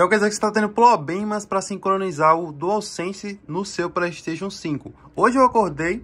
Então quer dizer que você está tendo problemas para sincronizar o DualSense no seu PlayStation 5. Hoje eu acordei,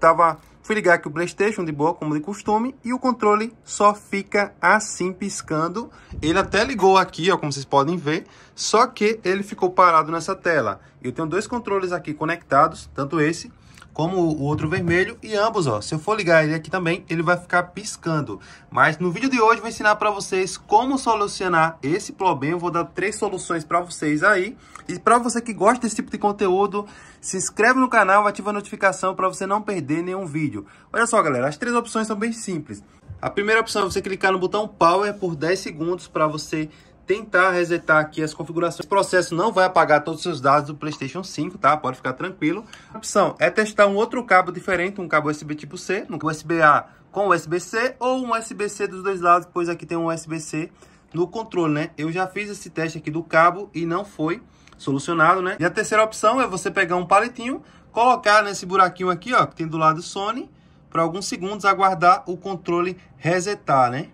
tava, fui ligar aqui o PlayStation de boa, como de costume, e o controle só fica assim piscando. Ele até ligou aqui, ó, como vocês podem ver, só que ele ficou parado nessa tela. Eu tenho dois controles aqui conectados, tanto esse como o outro vermelho e ambos, ó, se eu for ligar ele aqui também, ele vai ficar piscando. Mas no vídeo de hoje vou ensinar para vocês como solucionar esse problema, eu vou dar três soluções para vocês aí. E para você que gosta desse tipo de conteúdo, se inscreve no canal, ativa a notificação para você não perder nenhum vídeo. Olha só, galera, as três opções são bem simples. A primeira opção é você clicar no botão Power por 10 segundos para você tentar resetar aqui as configurações. Esse processo não vai apagar todos os seus dados do PlayStation 5, tá? Pode ficar tranquilo. A opção é testar um outro cabo diferente, um cabo USB tipo C, um USB-A com USB-C ou um USB-C dos dois lados, pois aqui tem um USB-C no controle, né? Eu já fiz esse teste aqui do cabo e não foi solucionado, né? E a terceira opção é você pegar um palitinho, colocar nesse buraquinho aqui, ó, que tem do lado Sony, para alguns segundos aguardar o controle resetar, né?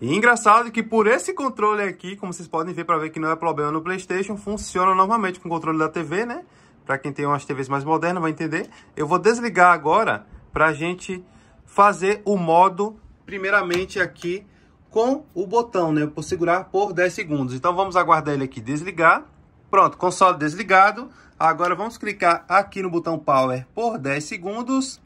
E engraçado que por esse controle aqui, como vocês podem ver, para ver que não é problema no Playstation, funciona normalmente com o controle da TV, né? Para quem tem umas TVs mais modernas vai entender. Eu vou desligar agora para a gente fazer o modo, primeiramente aqui, com o botão, né? Por segurar por 10 segundos. Então vamos aguardar ele aqui desligar. Pronto, console desligado. Agora vamos clicar aqui no botão Power por 10 segundos.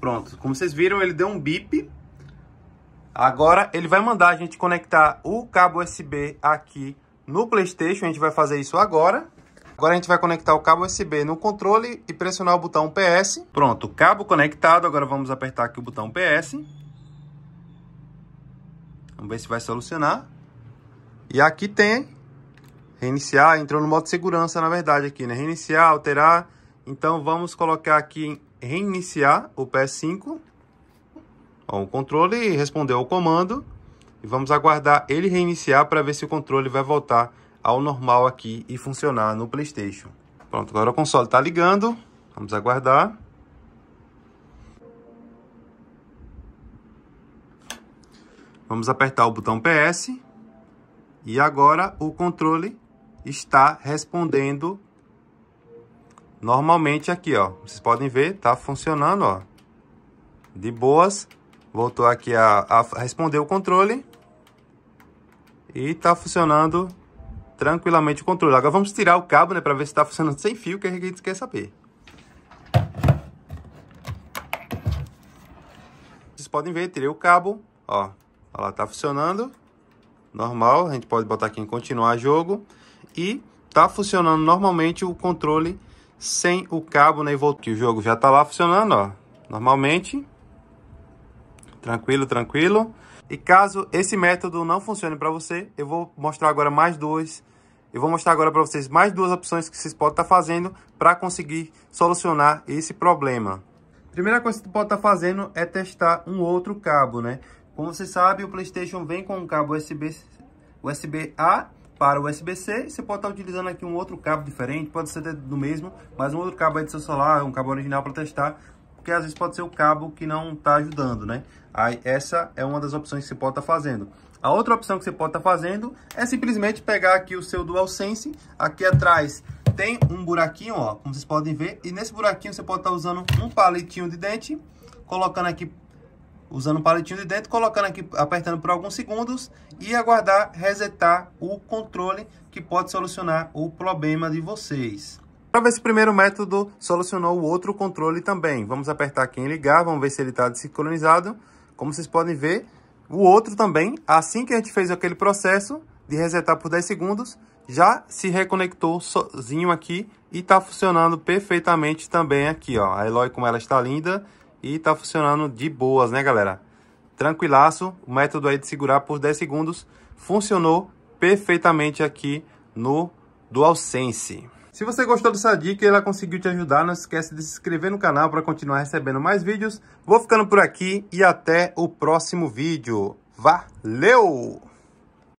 Pronto, como vocês viram, ele deu um bip. Agora ele vai mandar a gente conectar o cabo USB aqui no Playstation, a gente vai fazer isso agora. Agora a gente vai conectar o cabo USB no controle e pressionar o botão PS. Pronto, cabo conectado, agora vamos apertar aqui o botão PS. Vamos ver se vai solucionar. E aqui tem reiniciar, entrou no modo segurança na verdade aqui, né? Reiniciar, alterar. Então vamos colocar aqui reiniciar o PS5, ó, o controle respondeu ao comando e vamos aguardar ele reiniciar para ver se o controle vai voltar ao normal aqui e funcionar no PlayStation. Pronto, agora o console está ligando, vamos aguardar. Vamos apertar o botão PS e agora o controle está respondendo Normalmente aqui, ó, vocês podem ver, tá funcionando, ó. De boas, voltou aqui a, a responder o controle. E tá funcionando tranquilamente o controle. Agora vamos tirar o cabo, né, para ver se tá funcionando sem fio, que a gente quer saber. Vocês podem ver, tirei o cabo, ó. Ela tá funcionando normal, a gente pode botar aqui em continuar jogo e tá funcionando normalmente o controle sem o cabo nem voltar. Que o jogo já tá lá funcionando, ó. Normalmente. Tranquilo, tranquilo. E caso esse método não funcione para você, eu vou mostrar agora mais duas. Eu vou mostrar agora para vocês mais duas opções que vocês podem estar tá fazendo para conseguir solucionar esse problema. Primeira coisa que você pode estar tá fazendo é testar um outro cabo, né? Como você sabe, o PlayStation vem com um cabo USB USB A para USB-C. Você pode estar tá utilizando aqui um outro cabo diferente, pode ser do mesmo, mas um outro cabo aí do seu celular, um cabo original para testar, porque às vezes pode ser o cabo que não está ajudando, né? Aí essa é uma das opções que você pode estar tá fazendo. A outra opção que você pode estar tá fazendo é simplesmente pegar aqui o seu DualSense, aqui atrás tem um buraquinho, ó, como vocês podem ver, e nesse buraquinho você pode estar usando um palitinho de dente, colocando aqui usando o palitinho de dentro, colocando aqui, apertando por alguns segundos e aguardar resetar o controle que pode solucionar o problema de vocês. Para ver se o primeiro método solucionou o outro controle também. Vamos apertar aqui em ligar, vamos ver se ele está desincronizado. Como vocês podem ver, o outro também, assim que a gente fez aquele processo de resetar por 10 segundos, já se reconectou sozinho aqui e está funcionando perfeitamente também aqui. Ó. A Eloy, como ela está linda, e tá funcionando de boas, né, galera? Tranquilaço, o método aí de segurar por 10 segundos funcionou perfeitamente aqui no DualSense. Se você gostou dessa dica e ela conseguiu te ajudar, não esquece de se inscrever no canal para continuar recebendo mais vídeos. Vou ficando por aqui e até o próximo vídeo. Valeu!